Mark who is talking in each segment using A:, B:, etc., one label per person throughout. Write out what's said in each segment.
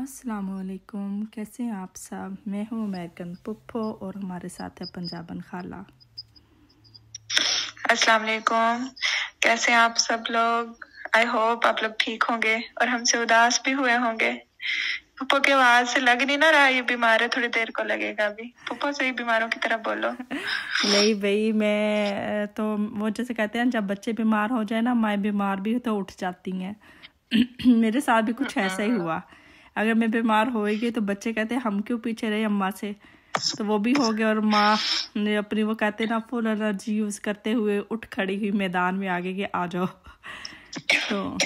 A: असलकुम कैसे हैं आप सब मैं हूँ अमेरिकन पुप्पो और हमारे साथ है पंजाबन खाला
B: अस्सलाम वालेकुम कैसे हैं आप सब लोग आई होप आप लोग ठीक होंगे और हमसे उदास भी हुए होंगे पुप्पो की आवाज से लग नहीं ना रहा ये बीमार है थोड़ी देर को लगेगा अभी पुप्पो सही बीमारों की
A: तरह बोलो नहीं भाई मैं तो वो जैसे कहते हैं जब बच्चे बीमार हो जाए ना माए बीमार भी तो उठ जाती हैं मेरे साथ भी कुछ ऐसा ही हाँ। हुआ अगर मैं बीमार होएगी तो बच्चे कहते हैं हम क्यों पीछे रहे अम्मा से तो वो भी हो गया और माँ ने अपनी वो कहते ना फुल एनर्जी यूज़ करते हुए उठ खड़ी हुई मैदान में आगे के आ जाओ तो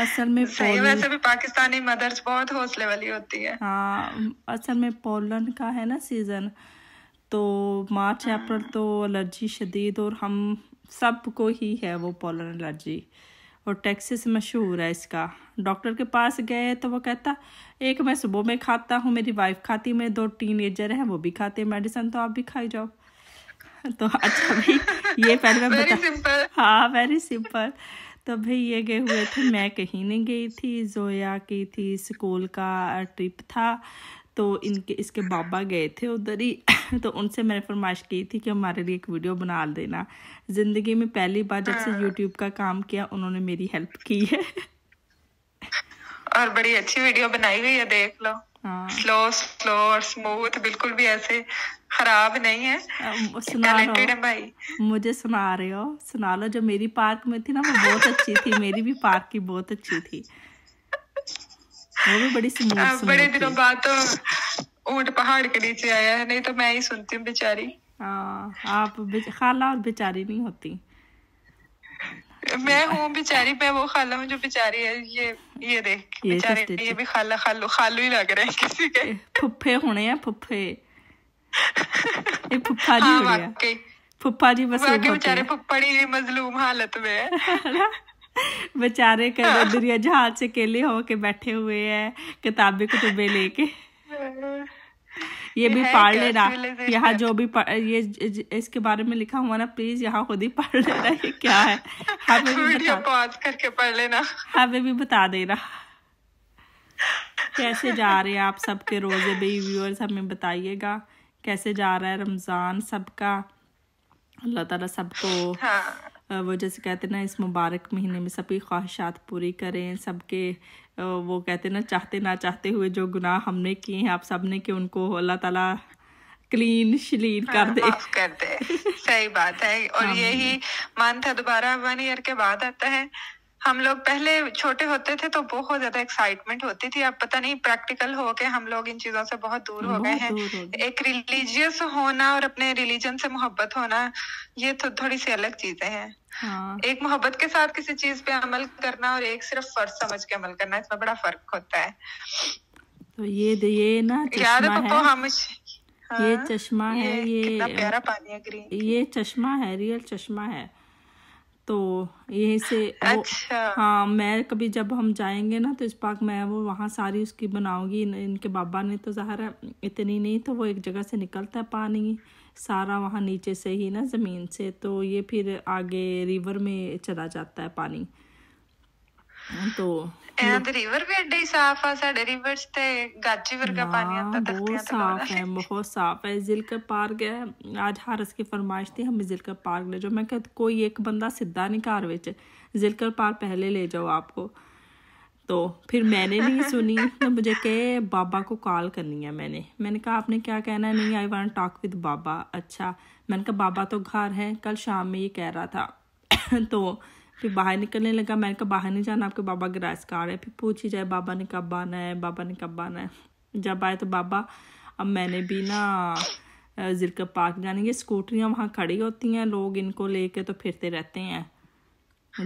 A: असल में सही वैसे भी पाकिस्तानी
B: मदर्स बहुत हौसले वाली होती है
A: हाँ असल में पोलन का है ना सीज़न तो मार्च अप्रैल तो एलर्जी शदीद और हम सब को ही है वो पोलन एलर्जी और टेक्सिस मशहूर है इसका डॉक्टर के पास गए तो वो कहता एक मैं सुबह में खाता हूँ मेरी वाइफ खाती मेरे दो टीन एजर हैं वो भी खाते हैं मेडिसन तो आप भी खाई जाओ तो अच्छा भाई ये पहले मैं बता हाँ वेरी सिंपल तो भाई ये गए हुए थे मैं कहीं नहीं गई थी जोया की थी स्कूल का ट्रिप था तो इनके इसके बाबा गए थे उधर ही तो उनसे मैंने फरमाइश की थी कि हमारे लिए एक वीडियो बना देना ज़िंदगी में पहली बार जब से यूट्यूब हाँ। का काम किया उन्होंने मेरी हेल्प की है और
B: बड़ी अच्छी वीडियो बनाई हुई है देख लो स्लो हाँ। स्लो और स्मूथ बिल्कुल भी ऐसे खराब नहीं है टैलेंटेड है
A: भाई मुझे सुना रहे हो सुना लो जो मेरी पार्क में थी ना वो बहुत अच्छी थी मेरी भी पार्क की बहुत अच्छी थी वो भी बड़ी सी बड़े दिनों बाद
B: तो ऊंट पहाड़ के नीचे आया है नहीं तो मैं ही सुनती हूँ बेचारी
A: हाँ आप खाला और बेचारी नहीं होती
B: मैं हूँ बेचारी मैं वो खाला हूँ जो बेचारी है ये ये देख ये बेचारी ये भी खाला खालू खालू ही लग रहे हैं किसी के
A: फुफे होने हैं फुफे ये फुफ्फा जी हाँ, हो गया फुफा जी बस बेचारे
B: फुफ्फड़ी मजलूम हालत में है
A: बेचारे हाँ। दुनिया जहाज से अकेले होके बैठे हुए हैं किताबें कुतुबे लेके
B: ये भी पढ़ लेना यहाँ जो
A: भी ये ज, इसके बारे में लिखा हुआ ना प्लीज यहाँ खुद ही पढ़ लेना ये क्या है हमें भी बता करके पढ़ लेना हमें भी बता देना कैसे जा रहे हैं आप सबके रोजे भी व्यूअर्स हमें बताइएगा कैसे जा रहा है रमजान सबका अल्लाह ताला सबको हाँ। वो जैसे कहते हैं ना इस मुबारक महीने में सभी ख्वाहिशात पूरी करें सबके वो कहते हैं ना चाहते ना चाहते हुए जो गुनाह हमने किए हैं आप सब ने कि उनको अल्लाह ताला क्लीन शलीन हाँ, कर दे कर दे सही बात है और हाँ। यही मान था
B: दोबारा वन ईयर के बाद आता है हम लोग पहले छोटे होते थे तो बहुत ज्यादा एक्साइटमेंट होती थी अब पता नहीं प्रैक्टिकल हो के हम लोग इन चीजों से बहुत दूर हो गए हैं एक रिलीजियस होना और अपने रिलीजन से मोहब्बत होना ये तो थोड़ी सी अलग चीजें हैं हाँ। एक मोहब्बत के साथ किसी चीज पे अमल करना और एक सिर्फ फर्ज समझ के अमल करना इसमें बड़ा फर्क होता है
A: तो ये ये ना याद है हम ये हाँ, चश्मा है ये प्यारा पानी है ग्रीन ये चश्मा है रियल चश्मा है तो यहीं से अच्छा। हाँ मैं कभी जब हम जाएंगे ना तो इस पार्क मैं वो वहाँ सारी उसकी बनाऊंगी इन, इनके बाबा ने तो जहर इतनी नहीं तो वो एक जगह से निकलता है पानी सारा वहाँ नीचे से ही ना ज़मीन से तो ये फिर आगे रिवर में चला जाता है पानी
B: ਰਿਵਰ ਵੀ ਹੀ
A: ਸਾਫ਼ ਆ ਸਾਡੇ ਰਿਵਰਸ ਤੇ ਵਰਗਾ ਪਾਣੀ तो फिर मैंने नहीं सुनी बाबा को कॉल करनी है मैंने मैंने कहा आपने क्या कहना है बाबा तो घर है कल शाम में ये कह रहा था तो फिर बाहर निकलने लगा मैंने कहा बाहर नहीं जाना आपके बाबा ग्रास का आ रहे हैं फिर पूछ ही जाए बाबा ने कब आना है बाबा ने कब आना है जब आए तो बाबा अब मैंने भी ना जिरकर पार्क जाने की स्कूटरियाँ वहाँ खड़ी होती हैं लोग इनको लेके तो फिरते रहते हैं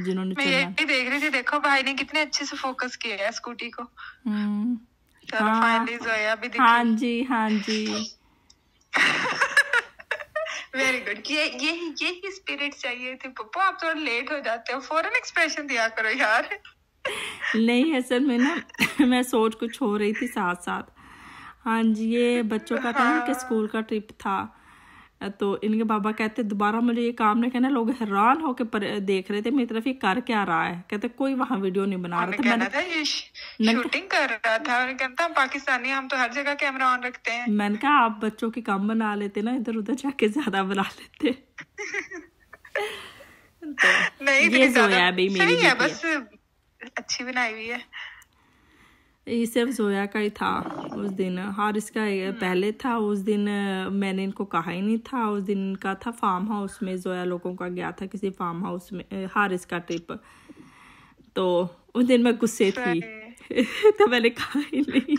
A: जिन्होंने मैं
B: देख रही थी देखो भाई ने कितने अच्छे से फोकस किया है स्कूटी को
A: हम्म। हाँ, हाँ जी हाँ जी
B: वेरी गुड ये यही यही स्पिरिट चाहिए थी पप्पू आप थोड़ा लेट हो जाते हो फॉरन एक्सप्रेशन दिया करो यार
A: नहीं सर मैं ना मैं सोच कुछ हो रही थी साथ साथ हाँ जी ये बच्चों का था हाँ। कि स्कूल का ट्रिप था तो इनके बाबा कहते दोबारा मुझे ये काम नहीं करना लोग हैरान होकर देख रहे थे मेरी तरफ ये कर क्या रहा है कहते कोई वहां वीडियो नहीं बना रहा था मैंने था ये
B: शूटिंग
A: कर रहा था और कहता पाकिस्तानी हम तो हर जगह कैमरा ऑन रखते हैं मैंने कहा आप बच्चों के काम बना लेते ना इधर उधर जाके ज्यादा बना लेते
B: तो नहीं ये जो है बस अच्छी बनाई हुई है
A: सिर्फ जोया का ही था उस दिन हार इसका हम्म। पहले था उस दिन मैंने इनको कहा ही नहीं था उस दिन का था फार्म हाउस में जोया लोगों का गया था किसी फार्म हाउस में हारिस का ट्रिप तो उस दिन मैं गुस्से थी तो मैंने कहा ही नहीं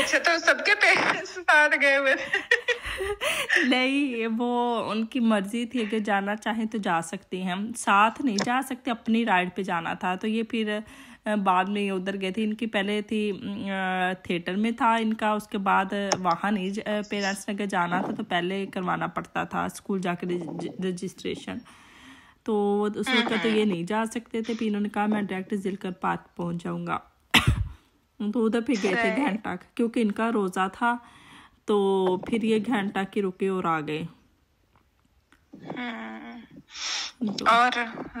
A: अच्छा तो सबके पेरेंट्स साथ गए हुए नहीं वो उनकी मर्जी थी अगर जाना चाहें तो जा सकती हैं साथ नहीं जा सकते अपनी राइड पे जाना था तो ये फिर बाद में उधर गए थे इनकी पहले थी थिएटर में था इनका उसके बाद वहाँ नहीं पेरेंट्स ने अगर जाना था तो पहले करवाना पड़ता था स्कूल जाकर रजिस्ट्रेशन तो उस वक्त तो ये नहीं जा सकते थे फिर इन्होंने कहा मैं डायरेक्ट जिलकर पार्क पहुँच जाऊँगा तो उधर फिर गए थे घंटा क्योंकि इनका रोज़ा था तो फिर ये घंटा की रुके और आ गए
B: हम्म। तो- और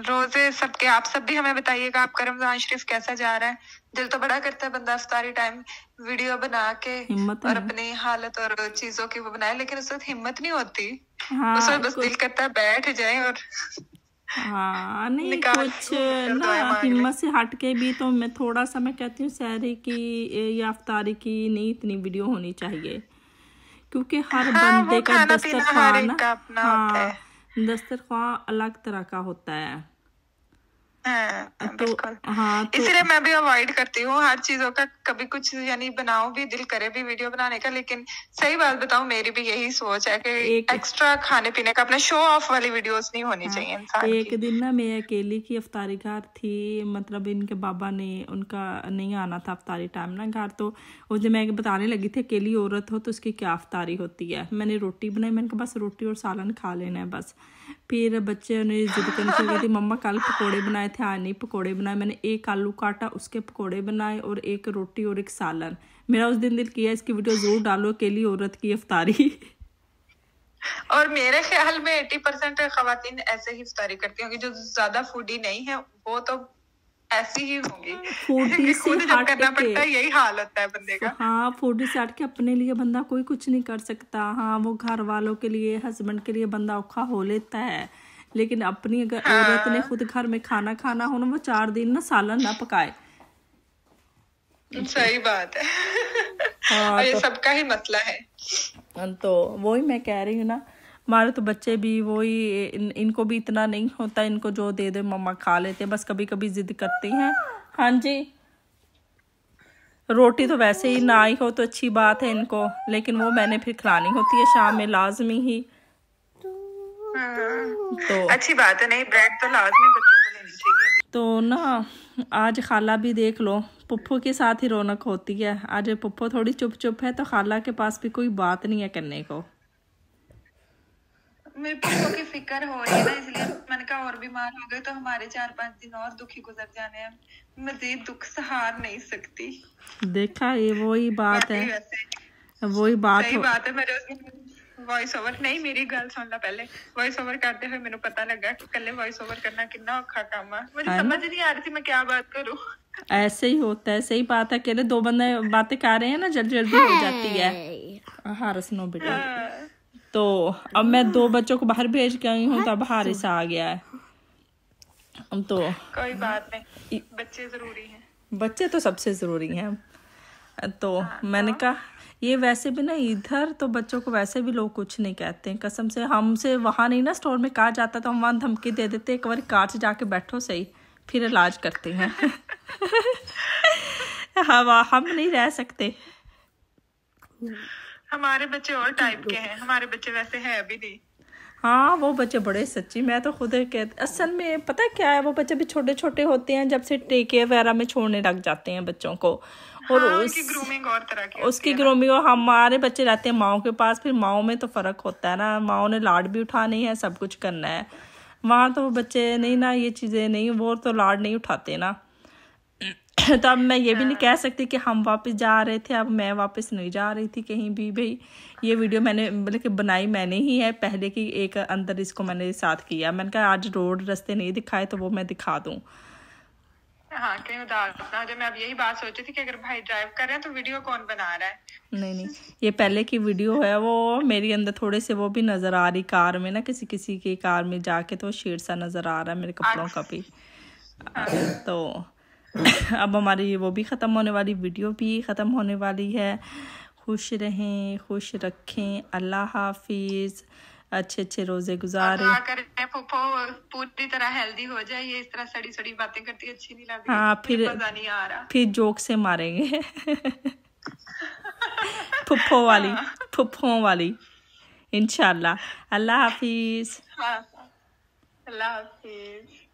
B: रोजे सबके आप सब भी हमें बताइएगा आपका रमजान शरीफ कैसा जा रहा है दिल तो बड़ा करता है बंदा अफतारी टाइम वीडियो बना के हिम्मत और अपनी हालत और चीजों की वो बनाए लेकिन उस वक्त हिम्मत नहीं होती हाँ, उस वक्त बस दिल करता है बैठ जाए और
A: हाँ नहीं कुछ ना हिम्मत से हट के भी तो मैं थोड़ा सा मैं कहती हूँ सहरी की या अफ्तारी की नहीं इतनी वीडियो होनी चाहिए क्योंकि हर हाँ, बंदे का दस्तरखान हाँ दस्तरखान अलग तरह का होता है हाँ, हाँ, तो, बिल्कुल हाँ तो,
B: इसीलिए मैं भी अवॉइड करती हूँ हर चीजों का कभी कुछ यानी बनाओ भी दिल करे भी वीडियो बनाने का लेकिन सही बात बताओ मेरी भी यही सोच है कि एक, एक्स्ट्रा खाने पीने का अपने शो ऑफ वाली वीडियोस नहीं होनी हाँ, चाहिए
A: इंसान एक दिन ना मैं अकेली की अफतारी घर थी मतलब इनके बाबा ने उनका नहीं आना था अफतारी टाइम ना घर तो उस दिन मैं बताने लगी थी अकेली औरत हो तो उसकी क्या अफतारी होती है मैंने रोटी बनाई मैंने कहा बस रोटी और सालन खा लेना है बस फिर बच्चे ने जिद करने शुरू कर दी मम्मा कल पकोड़े बनाए थे आज नहीं पकोड़े बनाए मैंने एक आलू काटा उसके पकोड़े बनाए और एक रोटी और एक सालन मेरा उस दिन दिल किया इसकी वीडियो जरूर डालो अकेली औरत की अफतारी
B: और मेरे ख्याल में एट्टी परसेंट खातन ऐसे ही इफ्तारी करती होंगी जो ज्यादा फूडी नहीं है वो तो ऐसी ही होगी हाँ, फूडी से हट करना पड़ता है यही हाल
A: होता है बंदे का हाँ फूडी से हट के अपने लिए बंदा कोई कुछ नहीं कर सकता हाँ वो घर वालों के लिए हस्बैंड के लिए बंदा औखा हो लेता है लेकिन अपनी अगर हाँ। औरत ने हाँ। खुद घर में खाना खाना हो ना वो चार दिन ना सालन ना पकाए
B: सही बात है हाँ, और ये तो,
A: सबका ही मसला है हाँ, तो वही मैं कह रही हूँ ना हमारे तो बच्चे भी वो ही इन, इनको भी इतना नहीं होता इनको जो दे दे मम्मा खा लेते हैं बस कभी कभी ज़िद करती हैं हाँ जी रोटी तो वैसे ही ना ही हो तो अच्छी बात है इनको लेकिन वो मैंने फिर खिलानी होती है शाम में लाजमी ही
B: तो अच्छी बात है नहीं ब्रेड तो लाजमी बच्चों
A: को लेनी चाहिए तो ना आज खाला भी देख लो पप्पू के साथ ही रौनक होती है आज पप्पू थोड़ी चुप चुप है तो खाला के पास भी कोई बात नहीं है करने को
B: मेरे पापा की फिक्र हो रही है ना इसलिए मैंने कहा और बीमार हो गए तो हमारे चार पांच दिन और दुखी गुजर जाने हैं मजीद तो दुख सहार नहीं सकती
A: देखा ये वही बात है वही बात सही बात
B: है मेरे वॉइस ओवर नहीं मेरी गल सुन ला पहले वॉइस ओवर करते हुए मेनू पता लगा कि कल वॉइस ओवर करना कितना औखा काम है मुझे समझ नहीं आ रही थी मैं क्या बात
A: करूं ऐसे ही होता है सही बात है अकेले दो बंदे बातें कर रहे हैं ना जल्दी जल्दी हो जाती है हारस नो बेटा हाँ। तो अब मैं दो बच्चों को बाहर भेज के आई हूँ तब तो हारिस अच्छा। आ गया है तो
B: कोई बात नहीं
A: बच्चे जरूरी हैं बच्चे तो सबसे ज़रूरी हैं तो हाँ, मैंने तो? कहा ये वैसे भी ना इधर तो बच्चों को वैसे भी लोग कुछ नहीं कहते हैं कसम से हमसे वहाँ नहीं ना स्टोर में कहा जाता तो हम वहाँ धमकी दे देते एक बार कार से जाके बैठो सही फिर इलाज करते हैं हवा हाँ, हम नहीं रह सकते
B: हम्म। हमारे बच्चे और टाइप के हैं हमारे बच्चे वैसे हैं अभी नहीं
A: हाँ वो बच्चे बड़े सच्ची मैं तो खुद कहती असल में पता क्या है वो बच्चे भी छोटे छोटे होते हैं जब से टेके वगैरह में छोड़ने लग जाते हैं बच्चों को और हाँ, उस, उसकी ग्रूमिंग और तरह की उसकी ग्रूमिंग और हमारे बच्चे रहते हैं माओ के पास फिर माओ में तो फर्क होता है ना माओ ने लाड भी उठानी है सब कुछ करना है वहाँ तो बच्चे नहीं ना ये चीज़ें नहीं वो तो लाड नहीं उठाते ना तो अब मैं ये भी नहीं हाँ। कह सकती कि हम वापस जा रहे थे अब मैं वापस नहीं जा रही थी कहीं भी भाई ये वीडियो मैंने मतलब कि बनाई मैंने ही है पहले की एक अंदर इसको मैंने साथ किया मैंने कहा आज रोड रास्ते नहीं दिखाए तो वो मैं दिखा दूँ
B: हाँ कहीं मैं अब यही बात सोच रही थी कि अगर भाई ड्राइव कर रहे हैं तो वीडियो कौन बना रहा है
A: नहीं नहीं ये पहले की वीडियो है वो मेरे अंदर थोड़े से वो भी नजर आ रही कार में ना किसी किसी की कार में जाके तो शेर सा नजर आ रहा है मेरे कपड़ों का अच्छा। भी अच्छा। तो अब हमारी वो भी ख़त्म होने वाली वीडियो भी ख़त्म होने वाली है खुश रहें खुश रखें अल्लाह हाफिज़ अच्छे अच्छे रोजे गुजारे
B: पूरी तरह हेल्दी हो जाए ये इस तरह सड़ी सड़ी बातें करती अच्छी नहीं लग हाँ फिर नहीं
A: आ रहा फिर जोक से मारेंगे फुफो वाली हाँ। फुफो वाली इनशाला अल्लाह हाफिज
B: हाँ, हाँ। अल्लाह हाफिज